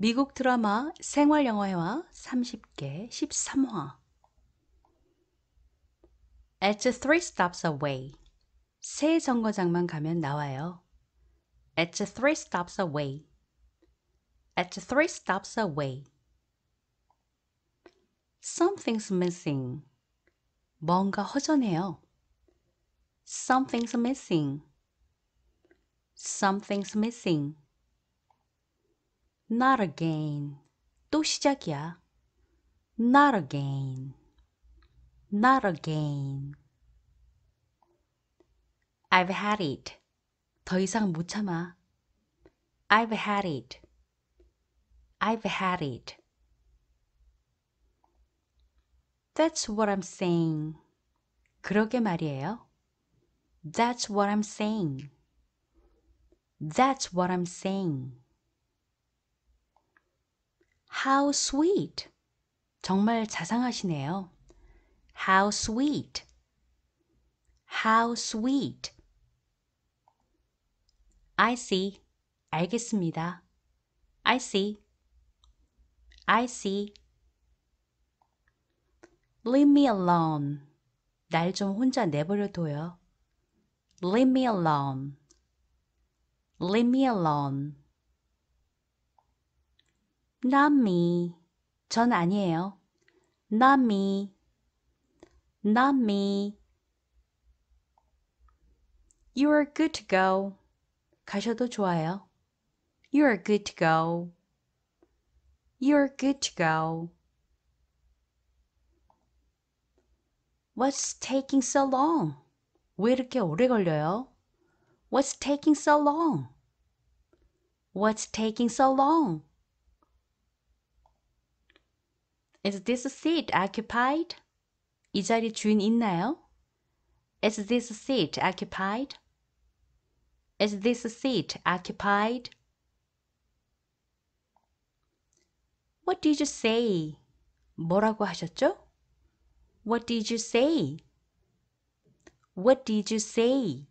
미국 드라마 생활영화와 30개 13화 At the three stops away 세 정거장만 가면 나와요. At the three stops away At the three stops away Something's missing 뭔가 허전해요. Something's missing Something's missing Not again. 또 시작이야. Not again. Not again. I've had it. 더 이상 못 참아. I've had it. I've had it. That's what I'm saying. 그러게 말이에요. That's what I'm saying. That's what I'm saying. How sweet. 정말 자상하시네요. How sweet. How sweet. I see. 알겠습니다. I see. I see. Leave me alone. 날 좀 혼자 내버려 둬요. Leave me alone. Leave me alone. Not me. 전 아니에요. Not me. Not me. You are good to go. 가셔도 좋아요. You are good to go. You are good to go. What's taking so long? 왜 이렇게 오래 걸려요? What's taking so long? What's taking so long? Is this seat occupied? 이 자리 주인 있나요? Is this seat occupied? Is this seat occupied? What did you say? 뭐라고 하셨죠? What did you say? What did you say?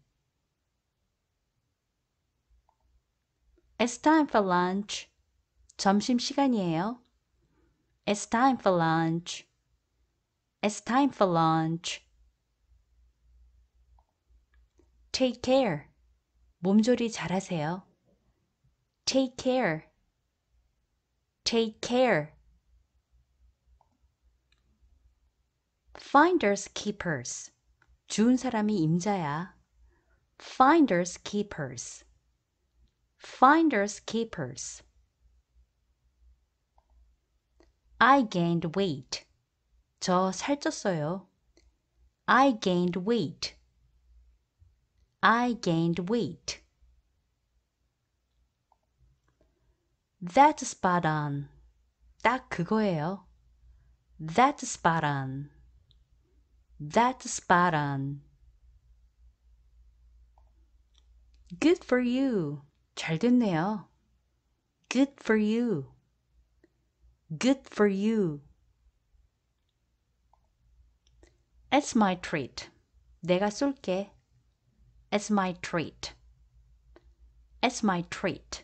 It's time for lunch. 점심 시간이에요. It's time for lunch. It's time for lunch. Take care. 몸조리 잘하세요. Take care. Take care. Finders keepers. 준 사람이 임자야. Finders keepers. Finders keepers. I gained weight. 저 살쪘어요. I gained weight. I gained weight. That's spot on. 딱 그거예요. That's spot on. That's spot on. Good for you. 잘 됐네요. Good for you. Good for you. It's my treat. 내가 쏠게. It's my treat. It's my treat.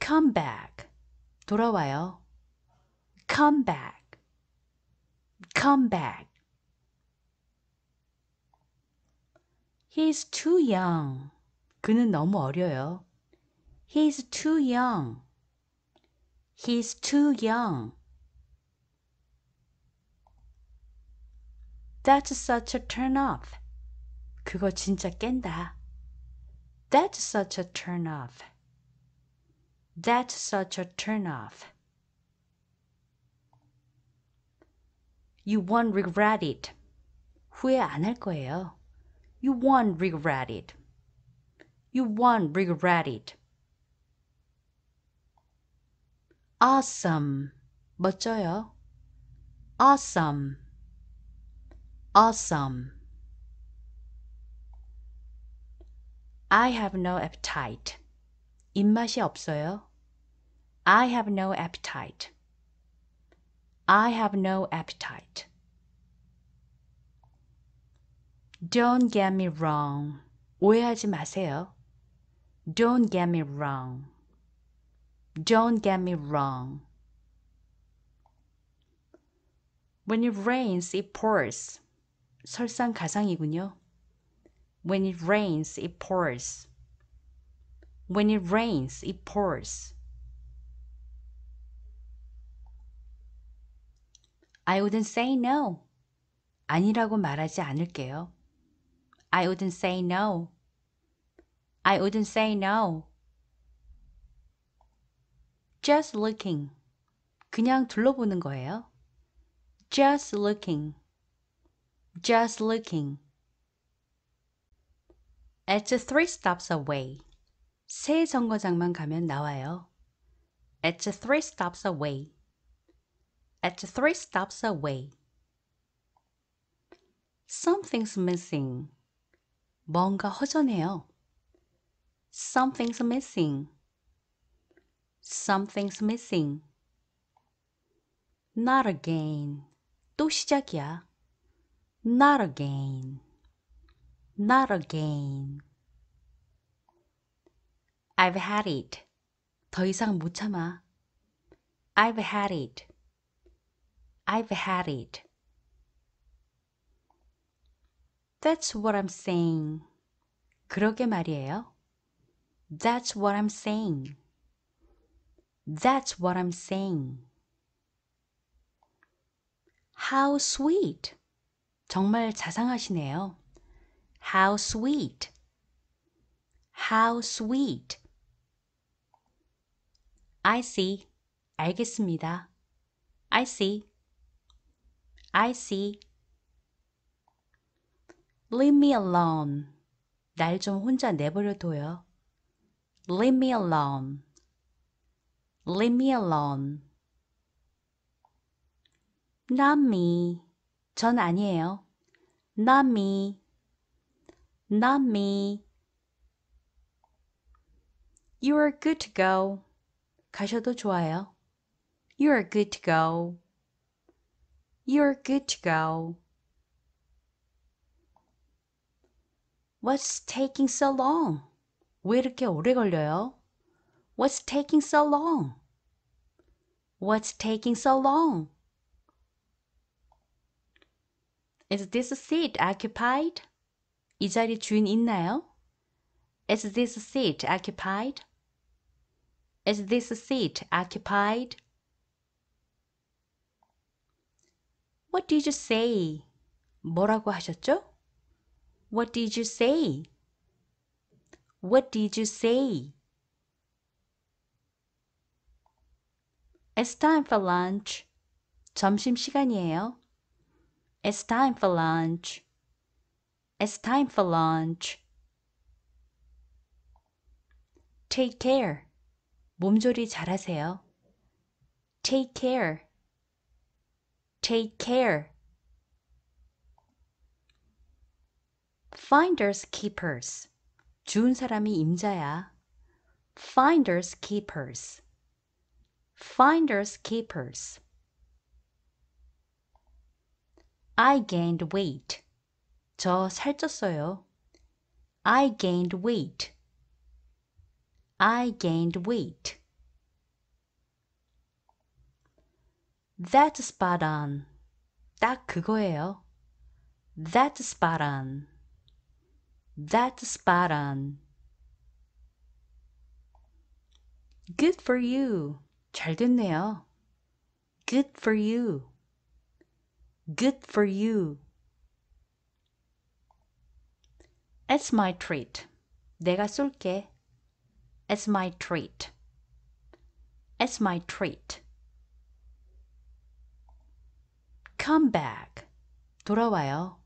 Come back. 돌아와요. Come back. Come back. He's too young. 그는 너무 어려요. He's too young. He's too young." That's such a turn off. 그거 진짜 깬다. That's such a turn off. That's such a turn off. You won't regret it. 후회 안 You won't regret it. You won't regret it. awesome 멋져요 awesome awesome I have no appetite 입맛이 없어요 I have no appetite I have no appetite Don't get me wrong 오해하지 마세요 Don't get me wrong don't get me wrong. When it rains, it pours. 설상가상이군요. When it rains, it pours. When it rains, it pours. I wouldn't say no. 아니라고 말하지 않을게요. I wouldn't say no. I wouldn't say no just looking. 그냥 둘러보는 거예요. just looking. just looking. It's three stops away. 세 정거장만 가면 나와요. It's three stops away. It's three stops away. Something's missing. 뭔가 허전해요. Something's missing. Something's missing. Not again. 또 시작이야. Not again. Not again. I've had it. 더 이상 못 참아. I've had it. I've had it. That's what I'm saying. 그러게 말이에요. That's what I'm saying. That's what I'm saying. How sweet. 정말 자상하시네요. How sweet. How sweet. I see. 알겠습니다. I see. I see. Leave me alone. 날 좀 혼자 내버려 둬요. Leave me alone. Leave me alone. Not me. 전 아니에요. Not me. Not me. You are good to go. 가셔도 좋아요. You are good to go. You are good to go. What's taking so long? 왜 이렇게 오래 걸려요? What's taking so long? What's taking so long? Is this seat occupied? 이 자리 주인 있나요? Is this seat occupied? Is this seat occupied? What did you say? 뭐라고 하셨죠? What did you say? What did you say? It's time for lunch. 점심시간이에요. It's time for lunch. It's time for lunch. Take care. 몸조리 잘하세요. Take care. Take care. Finders keepers. 주운 사람이 임자야. Finders keepers. Finders Keepers I gained weight. 저 살쪘어요. I gained weight. I gained weight. That's spot on. 딱 그거예요. That's spot on. That's spot on. Good for you. 잘 됐네요. Good for you. Good for you. It's my treat. 내가 쏠게. It's my treat. It's my treat. Come back. 돌아와요.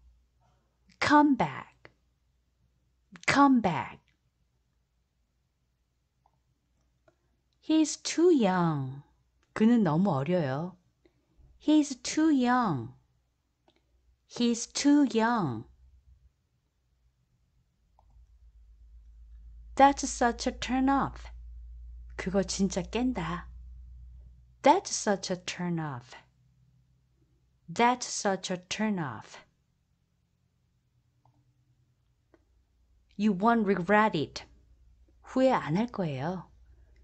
Come back. Come back. He's too young. 그는 너무 어려요. He's too young. He's too young. That's such a turn off. 그거 진짜 깬다. That's such a turn off. That's such a turn off. You won't regret it. 후회 거예요.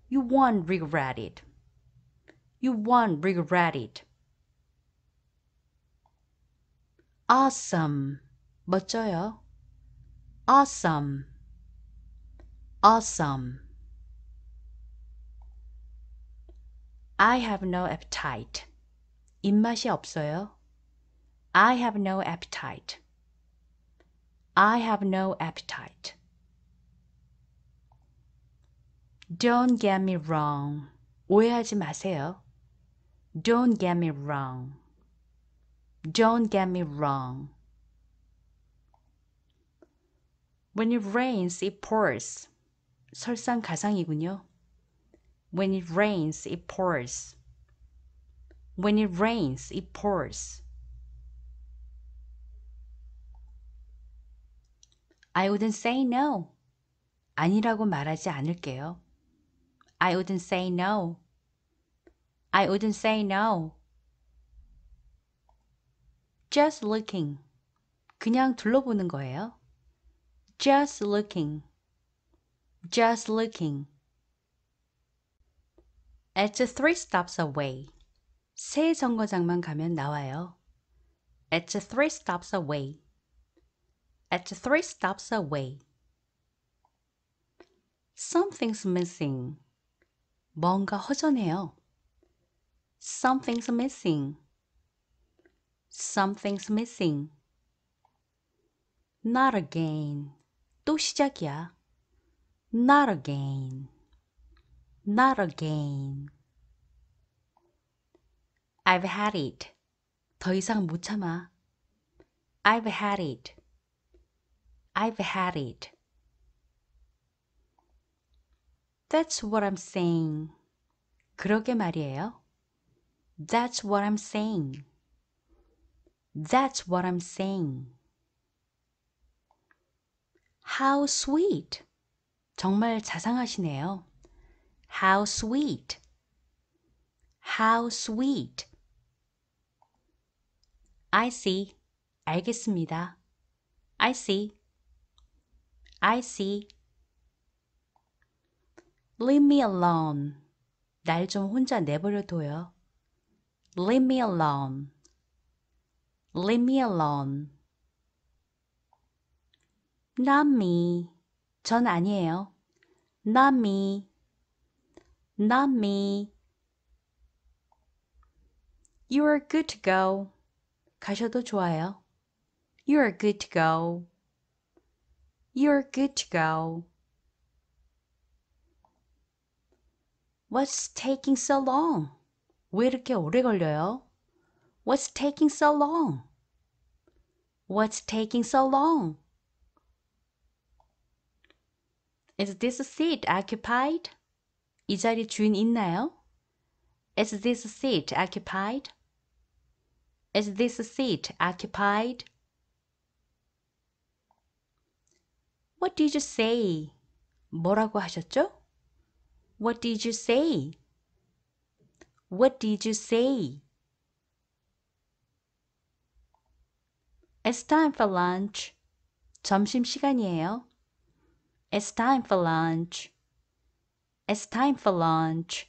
You won't regret it. You won't regret it. awesome 멋져요 awesome awesome I have no appetite 입맛이 없어요 I have no appetite I have no appetite don't get me wrong. 오해하지 마세요. Don't get me wrong. Don't get me wrong. When it rains, it pours. 설상가상이군요. When it rains, it pours. When it rains, it pours. I wouldn't say no. 아니라고 말하지 않을게요. I wouldn't say no. I wouldn't say no. just looking. 그냥 둘러보는 거예요. just looking. just looking. It's three stops away. 세 정거장만 가면 나와요. It's three stops away. It's three stops away. Something's missing. 뭔가 허전해요. Something's missing. Something's missing. Not again. 또 시작이야. Not again. Not again. I've had it. 더 이상 못 참아. I've had it. I've had it. That's what I'm saying. 그러게 말이에요. That's what I'm saying. That's what I'm saying. How sweet. 정말 자상하시네요. How sweet. How sweet. I see. 알겠습니다. I see. I see. Leave me alone. 날 좀 혼자 내버려 둬요. Leave me alone. Leave me alone. Not me. 전 아니에요. Not me. Not me. You are good to go. 가셔도 좋아요. You are good to go. You are good to go. What's taking so long? 왜 이렇게 오래 걸려요? What's taking so long? What's taking so long? Is this seat occupied? 이 자리 주인 있나요? Is this seat occupied? Is this seat occupied? What did you say? 뭐라고 하셨죠? What did you say? What did you say? It's time for lunch. 점심 시간이에요. It's time for lunch. It's time for lunch.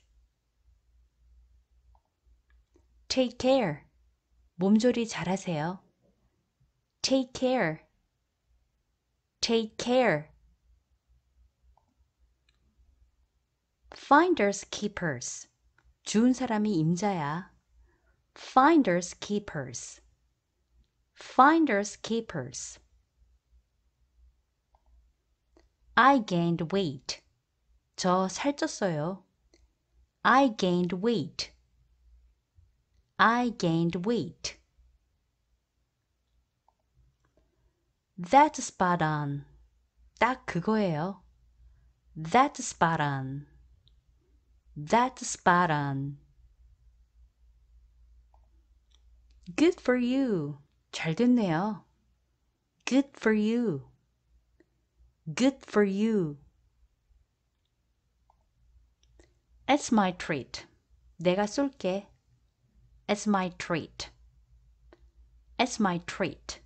Take care. 몸조리 잘하세요. Take care. Take care. Finders keepers. 주운 사람이 임자야. Finders keepers. Finders keepers. I gained weight. 저 살쪘어요. I gained weight. I gained weight. That's spot on. 딱 그거예요. That's spot on. That's spot on. Good for you. 잘 됐네요. Good for you. Good for you. It's my treat. 내가 쏠게. It's my treat. It's my treat.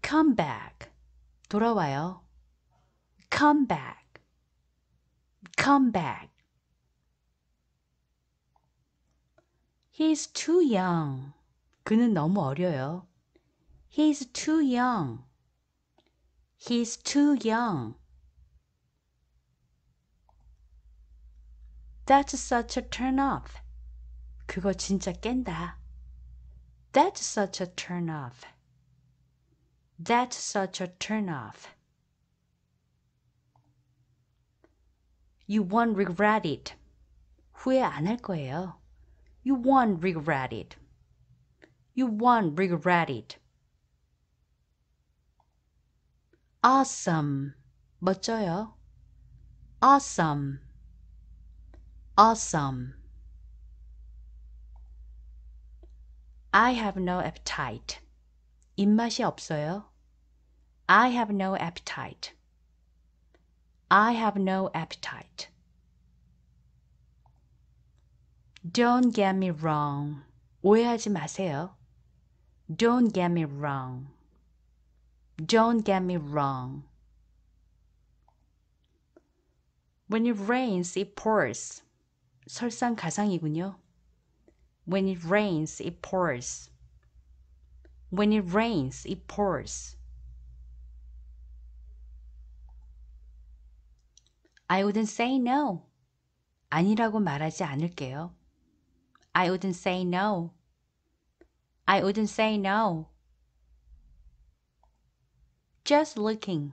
Come back. 돌아와요. Come back. Come back. He's too young. 그는 너무 어려요. He's too young. He's too young. That's such a turn off. 그거 진짜 깬다. That's such a turn off. That's such a turn off. You won't regret it. 후회 안 할 거예요. You won't regret it. You won't regret it. Awesome. 멋져요. Awesome. Awesome. I have no appetite. 입맛이 없어요. I have no appetite. I have no appetite. Don't get me wrong. 오해하지 마세요. Don't get me wrong. Don't get me wrong. When it rains, it pours. 설상가상이군요. When it rains, it pours. When it rains, it pours. I wouldn't say no. 아니라고 말하지 않을게요. I wouldn't say no. I wouldn't say no. Just looking.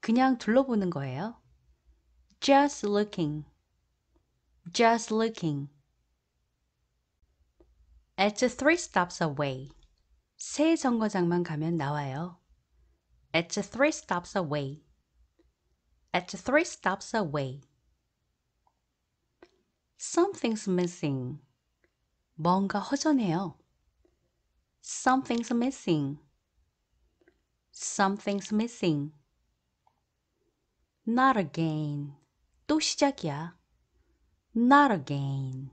그냥 둘러보는 거예요. Just looking. Just looking. At three stops away. 세 정거장만 가면 나와요. At three stops away. at three stops away. Something's missing. 뭔가 허전해요. Something's missing. Something's missing. Not again. 또 시작이야. Not again.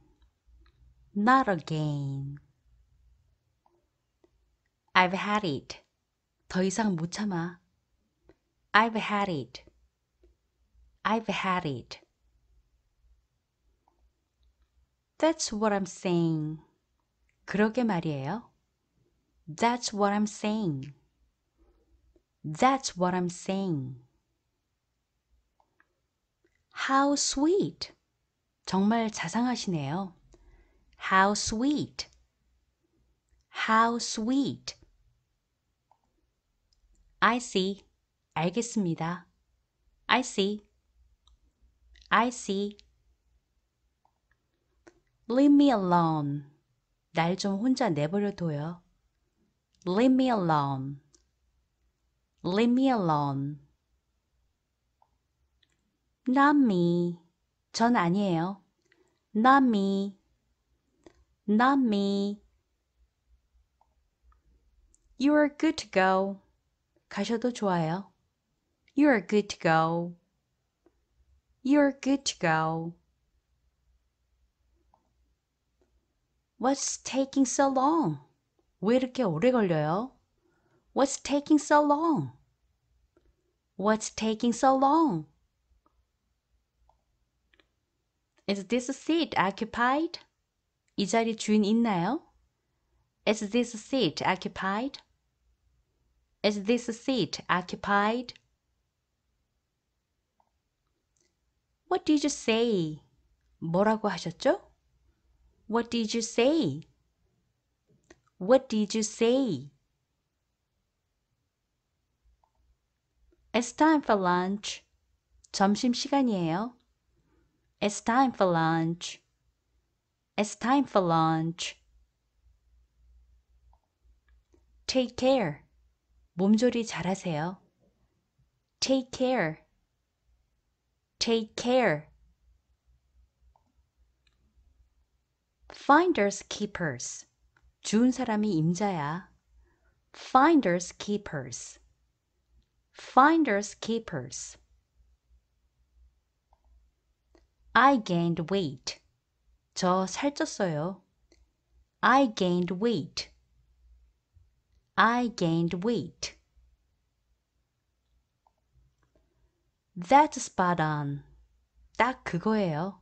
Not again. I've had it. 더 이상 못 참아. I've had it. I've had it. That's what I'm saying. 그러게 말이에요. That's what I'm saying. That's what I'm saying. How sweet. 정말 자상하시네요. How sweet. How sweet. I see. 알겠습니다. I see. I see. Leave me alone. 날 좀 혼자 내버려둬요. Leave me alone. Leave me alone. Not me. 전 아니에요. Not me. Not me. You are good to go. 가셔도 좋아요. You are good to go. You're good to go." "What's taking so long? 왜 이렇게 오래 걸려요? What's taking so long? What's taking so long? Is this seat occupied? 이 자리 주인 있나요? Is this seat occupied? Is this seat occupied? What did you say? 뭐라고 하셨죠? What did you say? What did you say? It's time for lunch. 점심 시간이에요. It's time for lunch. It's time for lunch. Take care. 몸조리 잘하세요. Take care. Take care! Finders keepers. 주운 사람이 임자야. Finders keepers. Finders keepers. I gained weight. 저 살쪘어요. I gained weight. I gained weight. That's spot on. 딱 그거예요.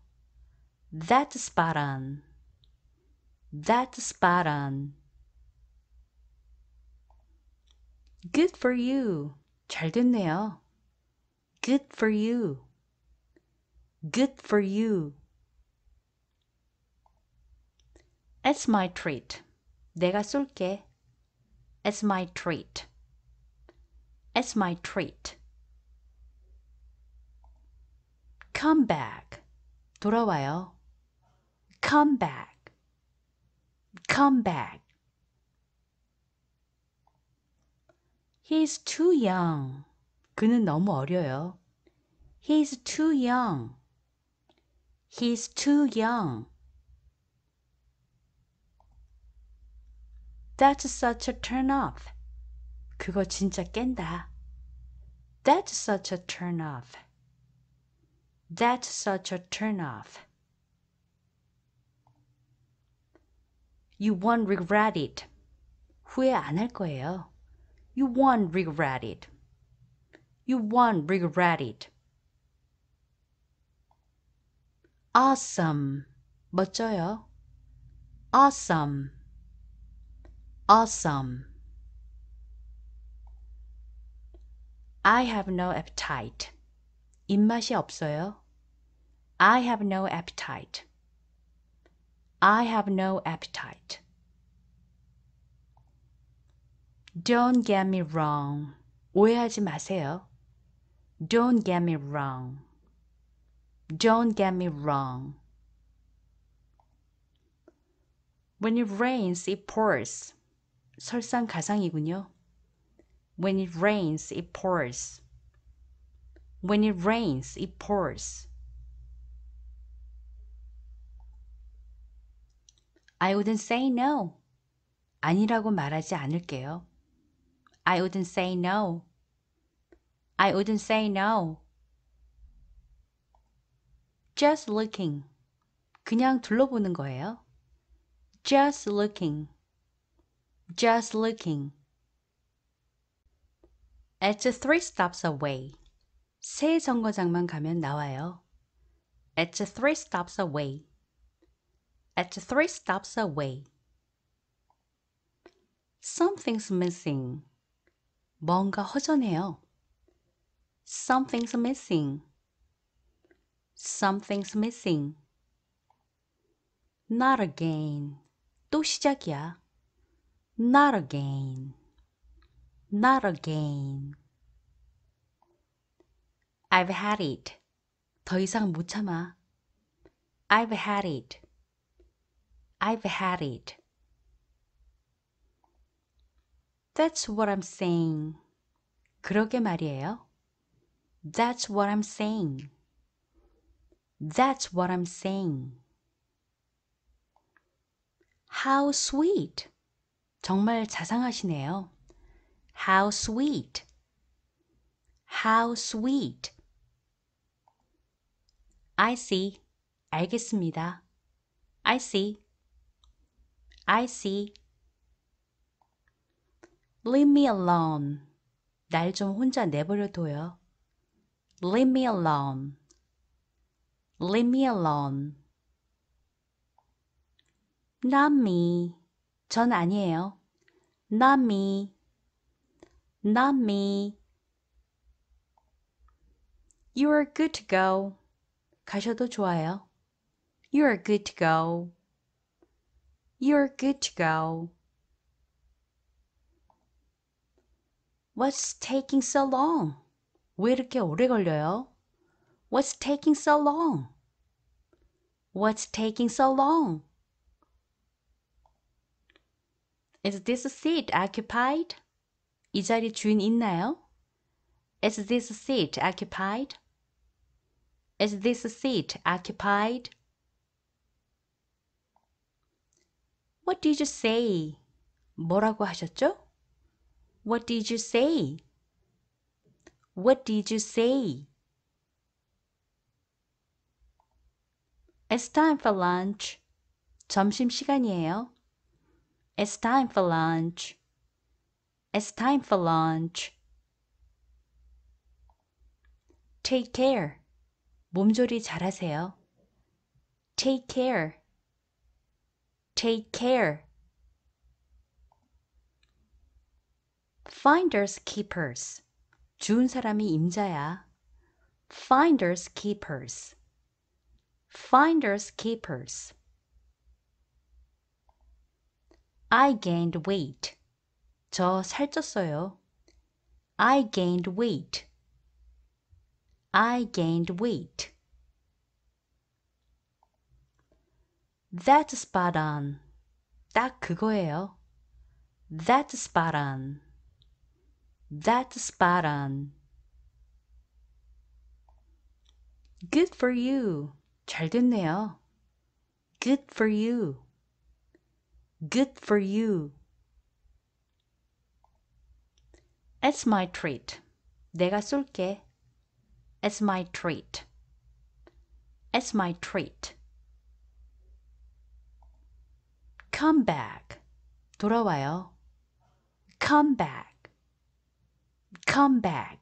That's spot on. That's spot on. Good for you. 잘 됐네요. Good for you. Good for you. It's my treat. 내가 쏠게. It's my treat. It's my treat. come back 돌아와요 come back come back He's too young 그는 너무 어려요 He's too young He's too young That's such a turn off. 그거 진짜 깬다. That's such a turn off. That's such a turnoff. You won't regret it. 후회 거예요. You won't regret it. You won't regret it. Awesome. 멋져요. Awesome. Awesome. I have no appetite. 입맛이 없어요. I have no appetite. I have no appetite. Don't get me wrong. 오해하지 마세요. Don't get me wrong. Don't get me wrong. When it rains, it pours. 설상가상이군요. When it rains, it pours. When it rains, it pours. I wouldn't say no. 아니라고 말하지 않을게요. I wouldn't say no. I wouldn't say no. Just looking. 그냥 둘러보는 거예요. Just looking. Just looking. It's three stops away. 세 정거장만 가면 나와요. It's three stops away. at three stops away. Something's missing. 뭔가 허전해요. Something's missing. Something's missing. Not again. 또 시작이야. Not again. Not again. I've had it. 더 이상 못 참아. I've had it. I've had it. That's what I'm saying. 그러게 말이에요. That's what I'm saying. That's what I'm saying. How sweet. 정말 자상하시네요. How sweet. How sweet. I see. 알겠습니다. I see. I see. Leave me alone. 날 좀 혼자 내버려 둬요. Leave me alone. Leave me alone. Not me. 전 아니에요. Not me. Not me. You are good to go. 가셔도 좋아요. You are good to go. You're good to go." "What's taking so long? 왜 이렇게 오래 걸려요? What's taking so long? What's taking so long? Is this seat occupied? 이 자리 주인 있나요? Is this seat occupied? Is this seat occupied? What did you say? 뭐라고 하셨죠? What did you say? What did you say? It's time for lunch. 점심 시간이에요. It's time for lunch. It's time for lunch. Take care. 몸조리 잘하세요. Take care. Take care! Finders keepers. 준 사람이 임자야. Finders keepers. Finders keepers. I gained weight. 저 살쪘어요. I gained weight. I gained weight. That's spot on. 딱 그거예요. That's spot on. That's spot on. Good for you. 잘 됐네요. Good for you. Good for you. It's my treat. 내가 쏠게. It's my treat. It's my treat. come back 돌아와요 come back come back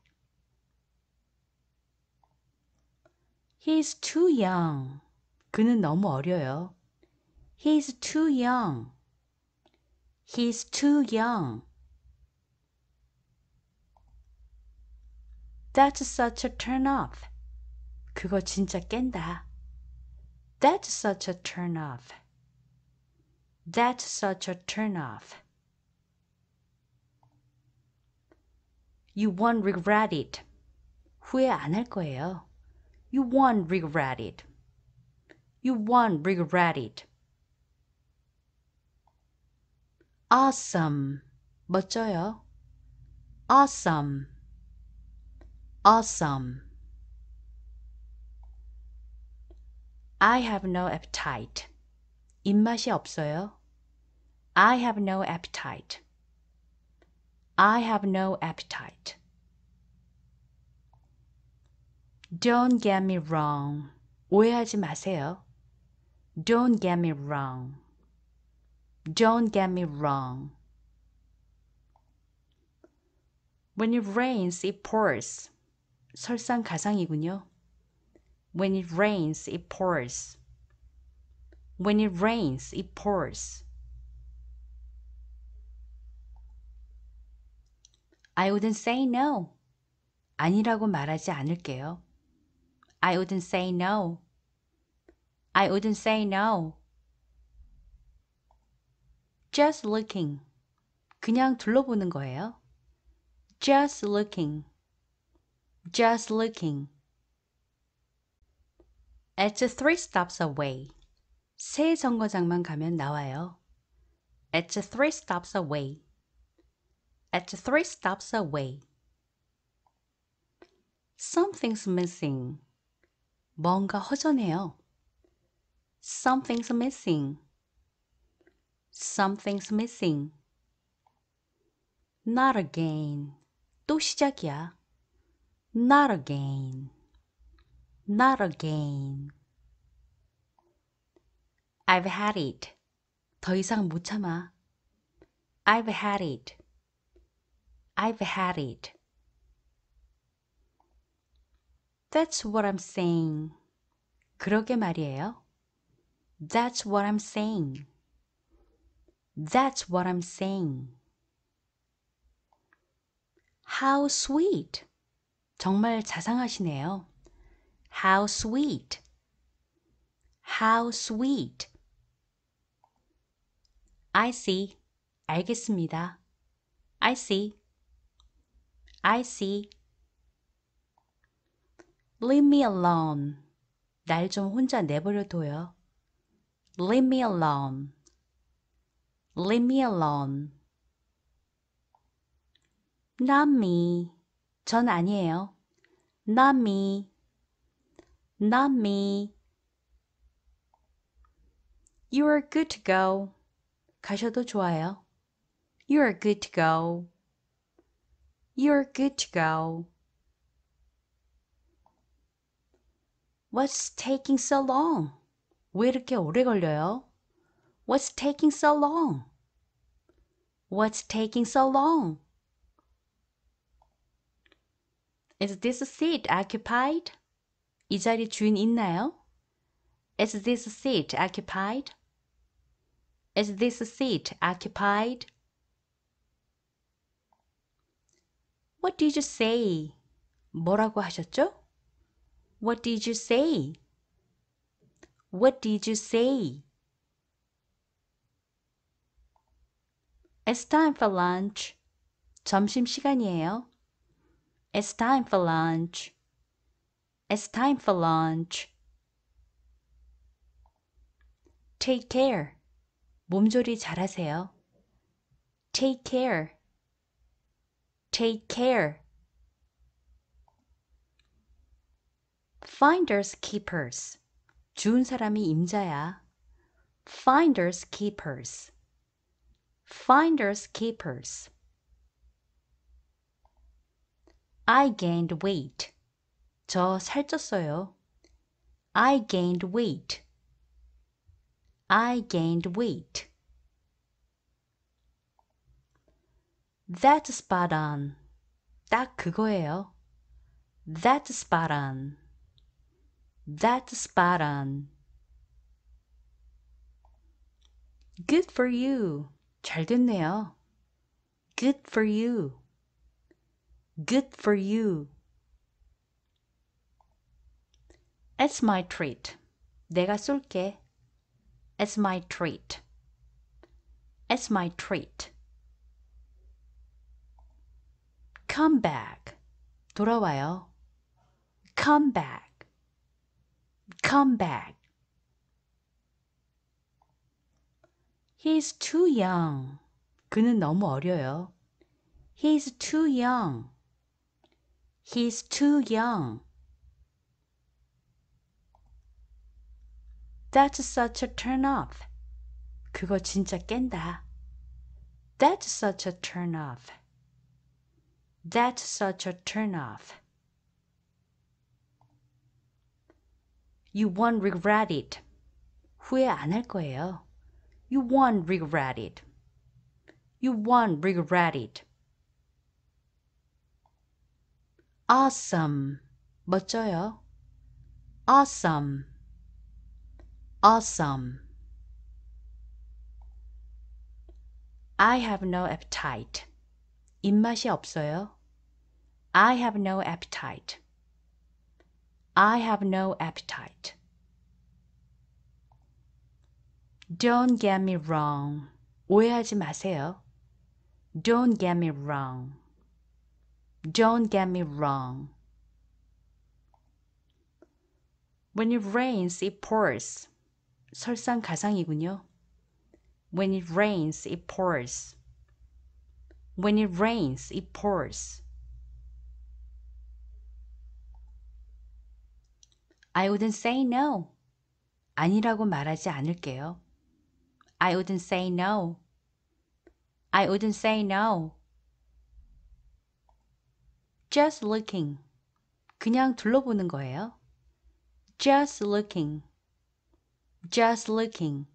He's too young. 그는 너무 어려요. He's too young. He's too young. That's such a turn off. 그거 진짜 깬다. That's such a turn off. That's such a turn off. You won't regret it. 후회 거예요. You won't regret it. You won't regret it. Awesome. 멋져요. Awesome. Awesome. I have no appetite. 입맛이 없어요. I have no appetite. I have no appetite. Don't get me wrong. 오해하지 마세요. Don't get me wrong. Don't get me wrong. When it rains, it pours. 설상가상이군요. When it rains, it pours. When it rains, it pours. I wouldn't say no. 아니라고 말하지 않을게요. I wouldn't say no. I wouldn't say no. Just looking. 그냥 둘러보는 거예요. Just looking. Just looking. It's three stops away. 새 정거장만 가면 나와요. It's three stops away. It's three stops away. Something's missing. 뭔가 허전해요. Something's missing. Something's missing. Not again. 또 시작이야. Not again. Not again. I've had it. 더 이상 못 참아. I've had it. I've had it. That's what I'm saying. 그러게 말이에요. That's what I'm saying. That's what I'm saying. How sweet. 정말 자상하시네요. How sweet. How sweet. I see. 알겠습니다. I see. I see. Leave me alone. 날 좀 혼자 내버려 둬요. Leave me alone. Leave me alone. Not me. 전 아니에요. Not me. Not me. You are good to go. 가셔도 좋아요. You are good to go. You are good to go. What's taking so long? 왜 이렇게 오래 걸려요? What's taking so long? What's taking so long? Is this seat occupied? 이 자리 주인 있나요? Is this seat occupied? Is this seat occupied?" "What did you say?" 뭐라고 하셨죠? What did you say? What did you say? It's time for lunch. 점심 시간이에요. It's time for lunch. It's time for lunch. Take care. 몸조리 잘하세요. Take care. Take care. Finders keepers. 주운 사람이 임자야. Finders keepers. Finders keepers. I gained weight. 저 살쪘어요. I gained weight. I gained weight. That's spot on. 딱 그거예요. That's spot on. That's spot on. Good for you. 잘 됐네요. Good for you. Good for you. It's my treat. 내가 쏠게. As my treat. As my treat. Come back. 돌아와요. Come back. Come back. He's too young. 그는 너무 어려요. He's too young. He's too young. That's such a turn off. 그거 진짜 깬다. That's such a turn off. That's such a turn off. You won't regret it. 후회 안 거예요. You won't regret it. You won't regret it. Awesome. 멋져요. Awesome awesome I have no appetite. 입맛이 없어요. I have no appetite. I have no appetite. Don't get me wrong. 오해하지 마세요. Don't get me wrong. Don't get me wrong. When it rains, it pours. 설상가상이군요. When it rains, it pours. When it rains, it pours. I wouldn't say no. 아니라고 말하지 않을게요. I wouldn't say no. I wouldn't say no. Just looking. 그냥 둘러보는 거예요. Just looking just looking.